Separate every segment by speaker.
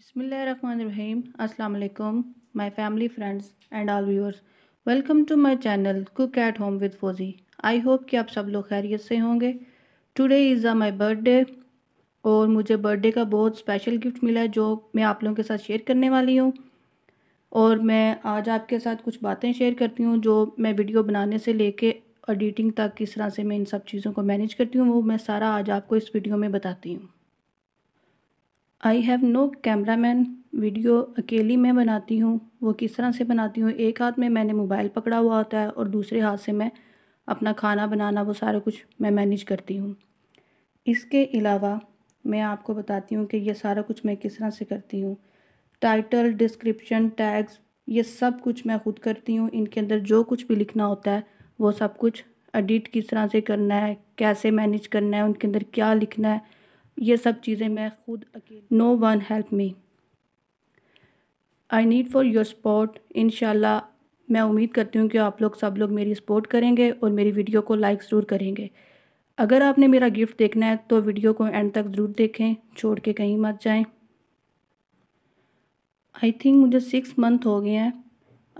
Speaker 1: बसमीम् अल्लाम my family friends and all viewers welcome to my channel cook at home with Fauzi I hope कि आप सब लोग खैरियत से होंगे today is a my birthday और मुझे बर्थडे का बहुत स्पेशल गिफ्ट मिला है जो मैं आप लोगों के साथ शेयर करने वाली हूँ और मैं आज आपके साथ कुछ बातें शेयर करती हूँ जो मैं वीडियो बनाने से लेके एडिटिंग तक किस तरह से मैं इन सब चीज़ों को मैनेज करती हूँ वो मैं सारा आज आपको इस वीडियो में बताती हूँ I have no camera man video अकेली मैं बनाती हूँ वो किस तरह से बनाती हूँ एक हाथ में मैंने मोबाइल पकड़ा हुआ होता है और दूसरे हाथ से मैं अपना खाना बनाना वो सारा कुछ मैं मैनेज करती हूँ इसके अलावा मैं आपको बताती हूँ कि ये सारा कुछ मैं किस तरह से करती हूँ टाइटल डिस्क्रिप्शन टैग्स ये सब कुछ मैं खुद करती हूँ इनके अंदर जो कुछ भी लिखना होता है वो सब कुछ एडिट किस तरह से करना है कैसे मैनेज करना है उनके अंदर क्या लिखना है ये सब चीज़ें मैं खुद no one help me I need for your support in मैं उम्मीद करती हूँ कि आप लोग सब लोग मेरी सपोर्ट करेंगे और मेरी वीडियो को लाइक ज़रूर करेंगे अगर आपने मेरा गिफ्ट देखना है तो वीडियो को एंड तक ज़रूर देखें छोड़ के कहीं मत जाएं आई थिंक मुझे सिक्स मंथ हो गए हैं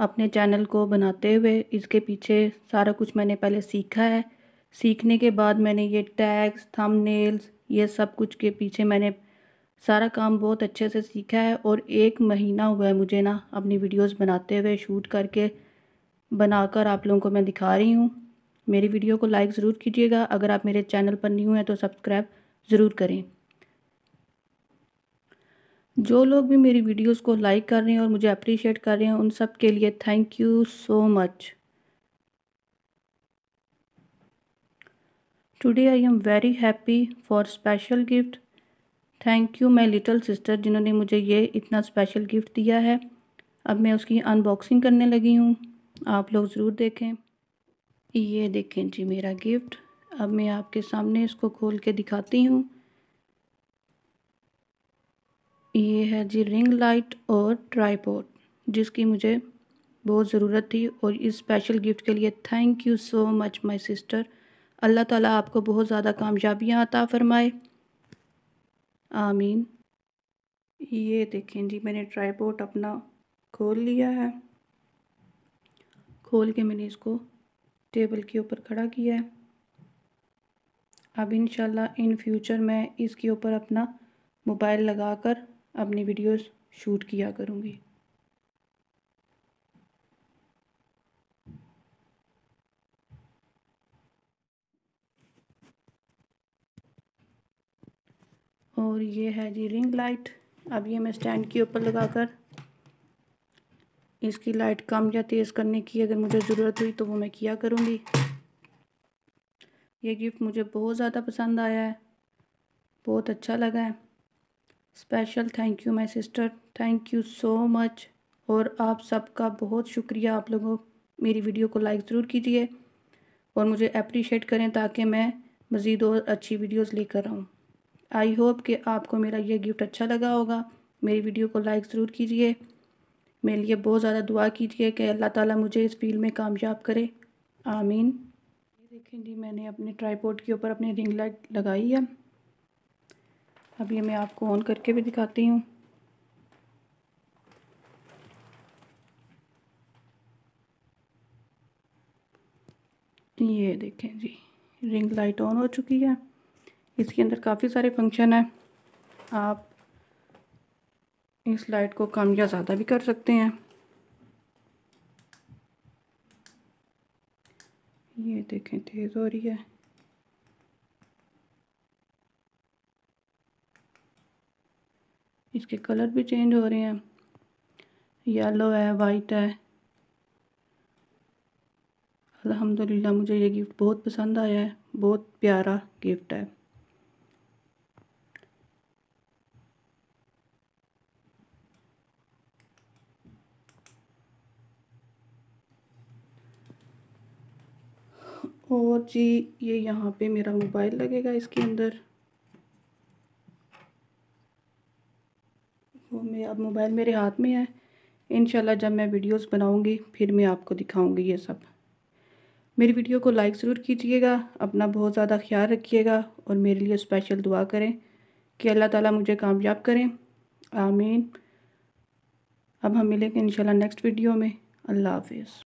Speaker 1: अपने चैनल को बनाते हुए इसके पीछे सारा कुछ मैंने पहले सीखा है सीखने के बाद मैंने ये टैग्स थंबनेल्स ये सब कुछ के पीछे मैंने सारा काम बहुत अच्छे से सीखा है और एक महीना हुआ है मुझे ना अपनी वीडियोस बनाते हुए शूट करके बनाकर आप लोगों को मैं दिखा रही हूँ मेरी वीडियो को लाइक ज़रूर कीजिएगा अगर आप मेरे चैनल पर नहीं हुए हैं तो सब्सक्राइब ज़रूर करें जो लोग भी मेरी वीडियोस को लाइक कर रहे हैं और मुझे अप्रिशिएट कर रहे हैं उन सब के लिए thank you so much today I am very happy for special gift thank you my little sister जिन्होंने मुझे ये इतना स्पेशल गिफ्ट दिया है अब मैं उसकी अनबॉक्सिंग करने लगी हूँ आप लोग ज़रूर देखें ये देखें जी मेरा गिफ्ट अब मैं आपके सामने इसको खोल के दिखाती हूँ ये है जी रिंग लाइट और ट्राईपोर्ट जिसकी मुझे बहुत ज़रूरत थी और इस स्पेशल गिफ्ट के लिए thank you so much my sister अल्लाह ताला आपको बहुत ज़्यादा कामयाबियाँ अता फ़रमाए आमीन ये देखें जी मैंने ट्राईपोर्ट अपना खोल लिया है खोल के मैंने इसको टेबल के ऊपर खड़ा किया है अब इन इन फ्यूचर मैं इसके ऊपर अपना मोबाइल लगाकर अपनी वीडियोस शूट किया करूँगी और ये है जी रिंग लाइट अब ये मैं स्टैंड के ऊपर लगाकर इसकी लाइट कम या तेज़ करने की अगर मुझे ज़रूरत हुई तो वो मैं किया करूँगी ये गिफ्ट मुझे बहुत ज़्यादा पसंद आया है बहुत अच्छा लगा है special thank you my sister thank you so much और आप सबका बहुत शुक्रिया आप लोगों मेरी वीडियो को लाइक ज़रूर कीजिए और मुझे अप्रिशिएट करें ताकि मैं मज़ीद और अच्छी वीडियोस लेकर आऊँ आई होप कि आपको मेरा ये गिफ्ट अच्छा लगा होगा मेरी वीडियो को लाइक ज़रूर कीजिए मेरे लिए बहुत ज़्यादा दुआ कीजिए कि अल्लाह ताला मुझे इस फील्ड में कामयाब करे आमीन ये देखें जी मैंने अपने ट्राईपोर्ट के ऊपर अपनी रिंग लाइट लगाई है अब ये मैं आपको ऑन करके भी दिखाती हूँ ये देखें जी रिंग लाइट ऑन हो चुकी है इसके अंदर काफ़ी सारे फंक्शन हैं आप इस लाइट को कम या ज़्यादा भी कर सकते हैं ये देखें तेज़ हो रही है इसके कलर भी चेंज हो रहे हैं येलो है वाइट है अल्हम्दुलिल्लाह मुझे ये गिफ्ट बहुत पसंद आया है बहुत प्यारा गिफ्ट है और जी ये यहाँ पे मेरा मोबाइल लगेगा इसके अंदर वो मैं अब मोबाइल मेरे हाथ में है इनशाला जब मैं वीडियोस बनाऊंगी फिर मैं आपको दिखाऊंगी ये सब मेरी वीडियो को लाइक ज़रूर कीजिएगा अपना बहुत ज़्यादा ख्याल रखिएगा और मेरे लिए स्पेशल दुआ करें कि अल्लाह ताला मुझे कामयाब करें आमीन अब हम मिलेंगे इनशाला नेक्स्ट वीडियो में अल्लाह हाफिज़